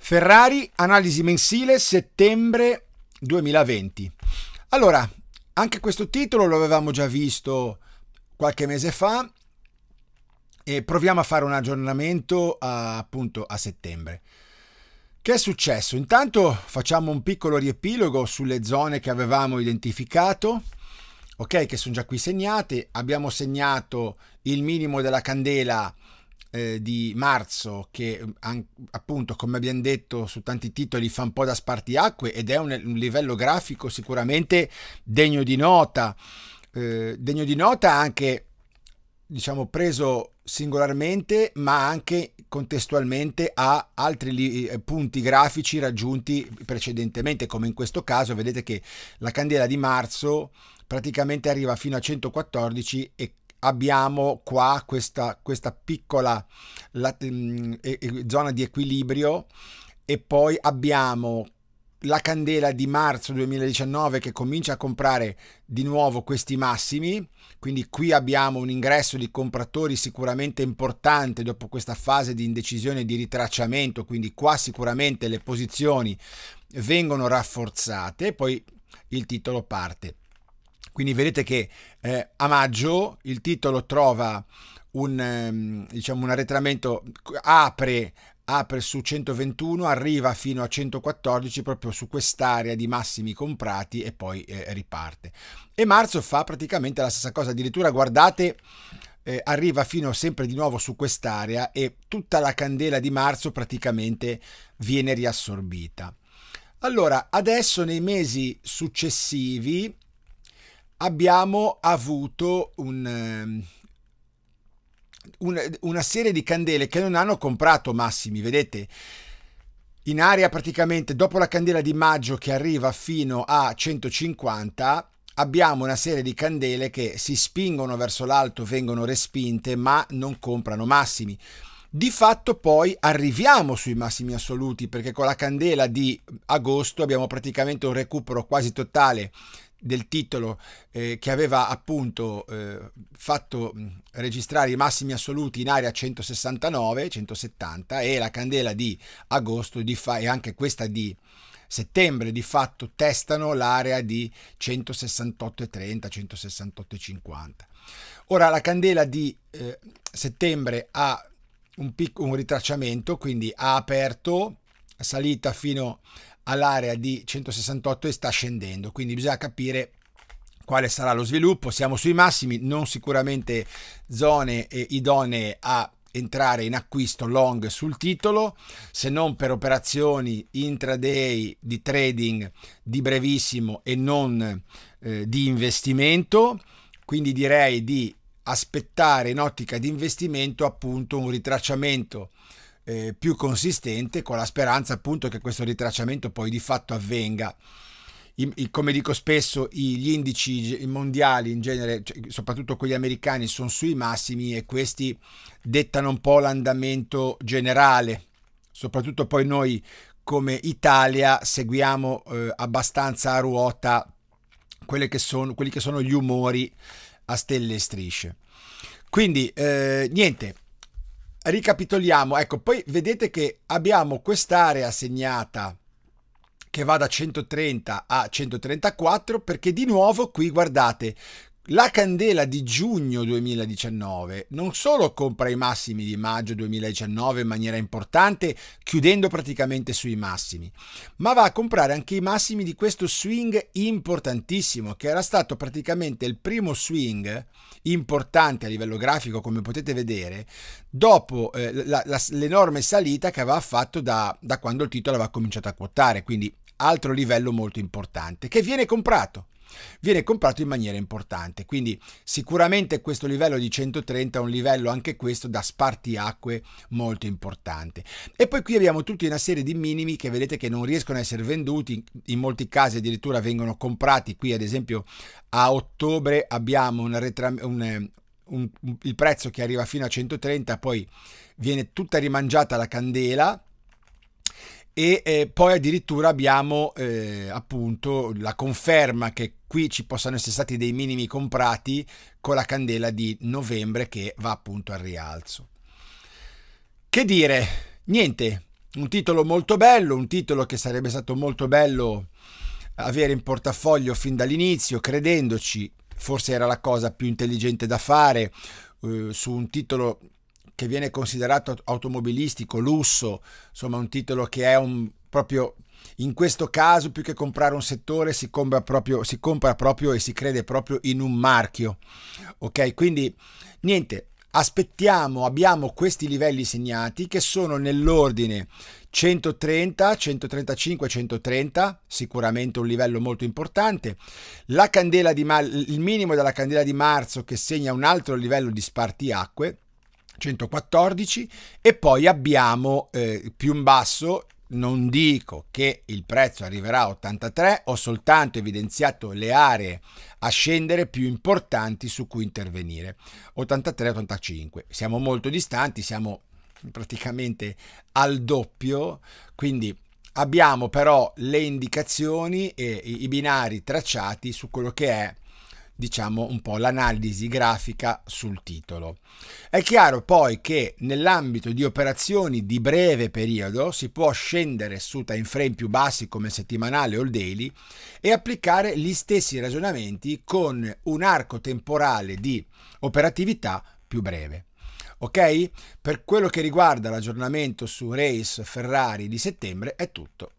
Ferrari, analisi mensile, settembre 2020. Allora, anche questo titolo lo avevamo già visto qualche mese fa e proviamo a fare un aggiornamento a, appunto a settembre. Che è successo? Intanto facciamo un piccolo riepilogo sulle zone che avevamo identificato, ok, che sono già qui segnate. Abbiamo segnato il minimo della candela eh, di marzo che mm, an- appunto come abbiamo detto su tanti titoli fa un po' da spartiacque ed è un, un livello grafico sicuramente degno di nota, eh, degno di nota anche diciamo preso singolarmente ma anche contestualmente a altri li- eh, punti grafici raggiunti precedentemente come in questo caso vedete che la candela di marzo praticamente arriva fino a 114 e abbiamo qua questa, questa piccola la, mm, zona di equilibrio e poi abbiamo la candela di marzo 2019 che comincia a comprare di nuovo questi massimi, quindi qui abbiamo un ingresso di compratori sicuramente importante dopo questa fase di indecisione e di ritracciamento, quindi qua sicuramente le posizioni vengono rafforzate, poi il titolo parte. Quindi vedete che eh, a maggio il titolo trova un, ehm, diciamo, un arretramento, apre, apre su 121, arriva fino a 114 proprio su quest'area di massimi comprati e poi eh, riparte. E marzo fa praticamente la stessa cosa, addirittura guardate... Eh, arriva fino sempre di nuovo su quest'area e tutta la candela di marzo praticamente viene riassorbita. Allora, adesso nei mesi successivi abbiamo avuto un, ehm, un, una serie di candele che non hanno comprato massimi, vedete? In aria praticamente dopo la candela di maggio che arriva fino a 150 abbiamo una serie di candele che si spingono verso l'alto, vengono respinte, ma non comprano massimi. Di fatto poi arriviamo sui massimi assoluti perché con la candela di agosto abbiamo praticamente un recupero quasi totale del titolo eh, che aveva appunto eh, fatto registrare i massimi assoluti in area 169, 170 e la candela di agosto di fa- e anche questa di settembre di fatto testano l'area di 168,30, 168,50. Ora la candela di eh, settembre ha un, pic- un ritracciamento, quindi ha aperto salita fino all'area di 168 e sta scendendo, quindi bisogna capire quale sarà lo sviluppo. Siamo sui massimi, non sicuramente zone idonee a entrare in acquisto long sul titolo se non per operazioni intraday di trading di brevissimo e non eh, di investimento quindi direi di aspettare in ottica di investimento appunto un ritracciamento eh, più consistente con la speranza appunto che questo ritracciamento poi di fatto avvenga. I, i, come dico spesso, gli indici mondiali in genere, cioè, soprattutto quelli americani, sono sui massimi e questi dettano un po' l'andamento generale. Soprattutto poi noi come Italia seguiamo eh, abbastanza a ruota che sono, quelli che sono gli umori a stelle e strisce. Quindi eh, niente, ricapitoliamo, ecco, poi vedete che abbiamo quest'area segnata che va da 130 a 134 perché di nuovo qui guardate la candela di giugno 2019 non solo compra i massimi di maggio 2019 in maniera importante, chiudendo praticamente sui massimi, ma va a comprare anche i massimi di questo swing importantissimo, che era stato praticamente il primo swing importante a livello grafico, come potete vedere, dopo eh, l'enorme salita che aveva fatto da, da quando il titolo aveva cominciato a quotare, quindi altro livello molto importante, che viene comprato viene comprato in maniera importante. Quindi sicuramente questo livello di 130 è un livello anche questo da spartiacque molto importante. E poi qui abbiamo tutta una serie di minimi che vedete che non riescono a essere venduti, in molti casi addirittura vengono comprati. Qui ad esempio a ottobre abbiamo un, retram- un, un, eh, un, il prezzo che arriva fino a 130, poi viene tutta rimangiata la candela e eh, poi addirittura abbiamo eh, appunto la conferma che qui ci possano essere stati dei minimi comprati con la candela di novembre che va appunto al rialzo. Che dire? Niente, un titolo molto bello, un titolo che sarebbe stato molto bello avere in portafoglio fin dall'inizio, credendoci, forse era la cosa più intelligente da fare eh, su un titolo che viene considerato automobilistico, lusso, insomma un titolo che è un proprio in questo caso più che comprare un settore si compra proprio, si compra proprio e si crede proprio in un marchio. Ok, quindi niente, aspettiamo, abbiamo questi livelli segnati che sono nell'ordine 130, 135, 130, sicuramente un livello molto importante. La candela di il minimo della candela di marzo che segna un altro livello di spartiacque 114 e poi abbiamo eh, più in basso non dico che il prezzo arriverà a 83, ho soltanto evidenziato le aree a scendere più importanti su cui intervenire. 83-85, siamo molto distanti, siamo praticamente al doppio, quindi abbiamo però le indicazioni e i binari tracciati su quello che è diciamo un po' l'analisi grafica sul titolo. È chiaro poi che nell'ambito di operazioni di breve periodo si può scendere su time frame più bassi come settimanale o il daily e applicare gli stessi ragionamenti con un arco temporale di operatività più breve. Ok? Per quello che riguarda l'aggiornamento su Race Ferrari di settembre è tutto.